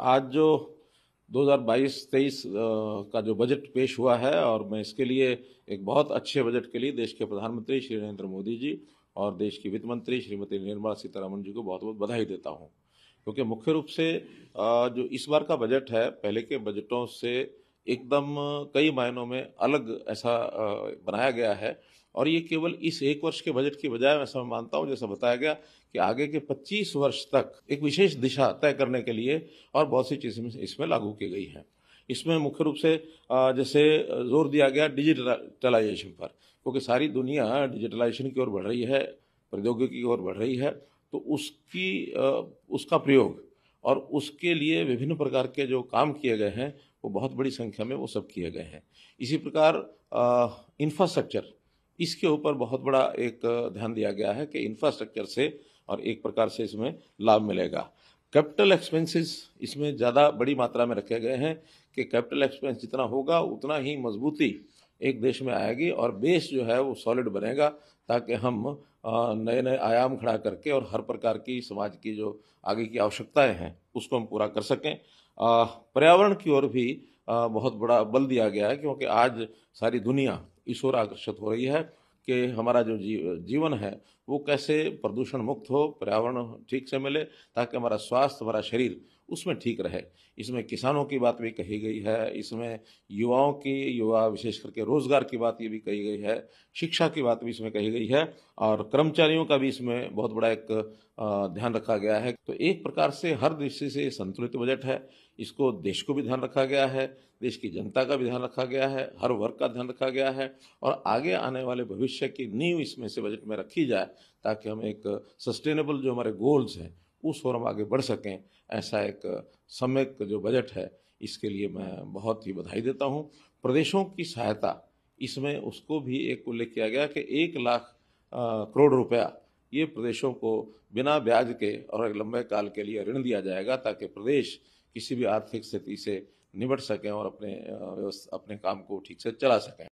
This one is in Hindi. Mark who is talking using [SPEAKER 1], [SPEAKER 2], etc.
[SPEAKER 1] आज जो 2022-23 का जो बजट पेश हुआ है और मैं इसके लिए एक बहुत अच्छे बजट के लिए देश के प्रधानमंत्री श्री नरेंद्र मोदी जी और देश की वित्त मंत्री श्रीमती निर्मला सीतारामन जी को बहुत बहुत बधाई देता हूँ क्योंकि मुख्य रूप से जो इस बार का बजट है पहले के बजटों से एकदम कई मायनों में अलग ऐसा बनाया गया है और ये केवल इस एक वर्ष के बजट की बजाय मैं समय मानता हूँ जैसा बताया गया कि आगे के 25 वर्ष तक एक विशेष दिशा तय करने के लिए और बहुत सी चीज़ें इसमें लागू की गई हैं इसमें मुख्य रूप से जैसे जोर दिया गया डिजिटलाइजेशन पर क्योंकि सारी दुनिया डिजिटलाइजेशन की ओर बढ़ रही है प्रौद्योगिकी की ओर बढ़ रही है तो उसकी उसका प्रयोग और उसके लिए विभिन्न प्रकार के जो काम किए गए हैं वो बहुत बड़ी संख्या में वो सब किए गए हैं इसी प्रकार इंफ्रास्ट्रक्चर इसके ऊपर बहुत बड़ा एक ध्यान दिया गया है कि इंफ्रास्ट्रक्चर से और एक प्रकार से इसमें लाभ मिलेगा कैपिटल एक्सपेंसेस इसमें ज़्यादा बड़ी मात्रा में रखे गए हैं कि कैपिटल एक्सपेंस जितना होगा उतना ही मजबूती एक देश में आएगी और बेस जो है वो सॉलिड बनेगा ताकि हम नए नए आयाम खड़ा करके और हर प्रकार की समाज की जो आगे की आवश्यकताएं हैं उसको हम पूरा कर सकें पर्यावरण की ओर भी बहुत बड़ा बल दिया गया है क्योंकि आज सारी दुनिया इस ओर आकर्षित हो रही है कि हमारा जो जी, जीवन है वो कैसे प्रदूषण मुक्त हो पर्यावरण ठीक से मिले ताकि हमारा स्वास्थ्य हमारा शरीर उसमें ठीक रहे इसमें किसानों की बात भी कही गई है इसमें युवाओं की युवा विशेष करके रोजगार की बात ये भी कही गई है शिक्षा की बात भी इसमें कही गई है और कर्मचारियों का भी इसमें बहुत बड़ा एक ध्यान रखा गया है तो एक प्रकार से हर दृष्टि से संतुलित बजट है इसको देश को भी ध्यान रखा गया है देश की जनता का भी ध्यान रखा गया है हर वर्ग का ध्यान रखा गया है और आगे आने वाले भविष्य भविष्य की नींव इसमें से बजट में रखी जाए ताकि हम एक सस्टेनेबल जो हमारे गोल्स हैं उस और हम आगे बढ़ सकें ऐसा एक सम्यक जो बजट है इसके लिए मैं बहुत ही बधाई देता हूँ प्रदेशों की सहायता इसमें उसको भी एक उल्लेख किया गया कि एक लाख करोड़ रुपया ये प्रदेशों को बिना ब्याज के और एक लंबे काल के लिए ऋण दिया जाएगा ताकि प्रदेश किसी भी आर्थिक स्थिति से निबट सकें और अपने अपने काम को ठीक से चला सकें